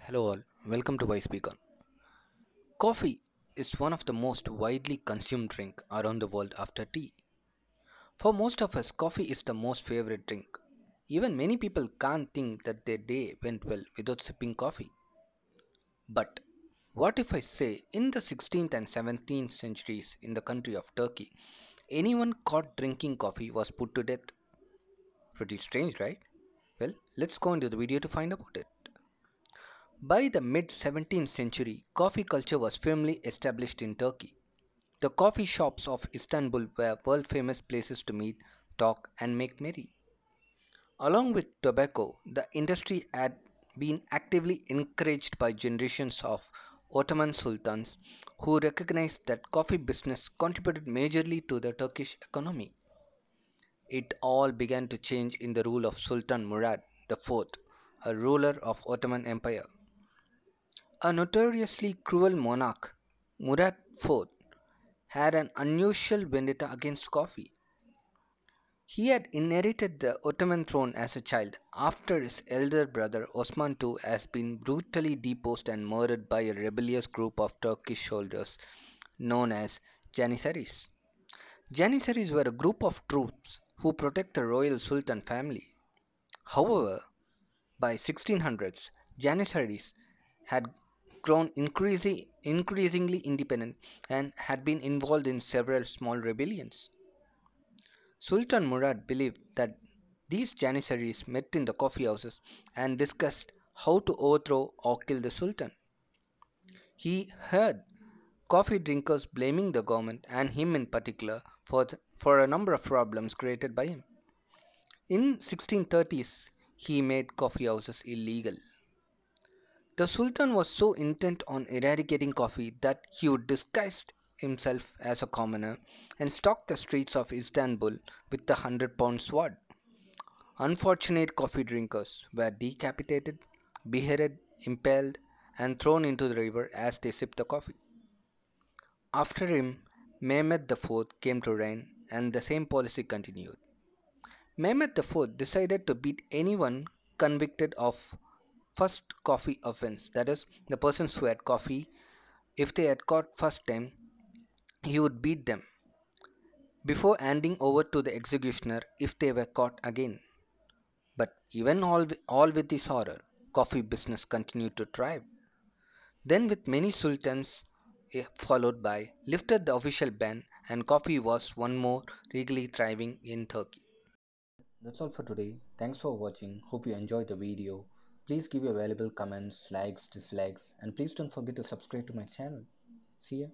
Hello all, welcome to Speaker. Coffee is one of the most widely consumed drink around the world after tea. For most of us, coffee is the most favorite drink. Even many people can't think that their day went well without sipping coffee. But what if I say in the 16th and 17th centuries in the country of Turkey, anyone caught drinking coffee was put to death. Pretty strange, right? Well, let's go into the video to find about it. By the mid 17th century, coffee culture was firmly established in Turkey. The coffee shops of Istanbul were world famous places to meet, talk, and make merry. Along with tobacco, the industry had been actively encouraged by generations of Ottoman sultans who recognized that coffee business contributed majorly to the Turkish economy. It all began to change in the rule of Sultan Murad IV, a ruler of Ottoman Empire. A notoriously cruel monarch, Murad IV had an unusual vendetta against coffee. He had inherited the Ottoman throne as a child after his elder brother Osman II has been brutally deposed and murdered by a rebellious group of Turkish soldiers known as Janissaries. Janissaries were a group of troops who protect the royal Sultan family. However, by 1600s, Janissaries had grown increasingly independent and had been involved in several small rebellions. Sultan Murad believed that these Janissaries met in the coffee houses and discussed how to overthrow or kill the Sultan. He heard coffee drinkers blaming the government and him in particular for, th- for a number of problems created by him. In 1630s, he made coffee houses illegal. The Sultan was so intent on eradicating coffee that he would disguise himself as a commoner and stalked the streets of Istanbul with the 100 pound sword. Unfortunate coffee drinkers were decapitated, beheaded, impaled, and thrown into the river as they sipped the coffee. After him, Mehmed IV came to reign and the same policy continued. Mehmed IV decided to beat anyone convicted of first coffee offense, that is, the persons who had coffee, if they had caught first time, he would beat them before handing over to the executioner if they were caught again. But even all, all with this horror, coffee business continued to thrive. Then with many sultans eh, followed by lifted the official ban and coffee was one more legally thriving in Turkey. That's all for today. Thanks for watching. Hope you enjoyed the video. Please give your valuable comments, likes, dislikes and please don't forget to subscribe to my channel. See ya.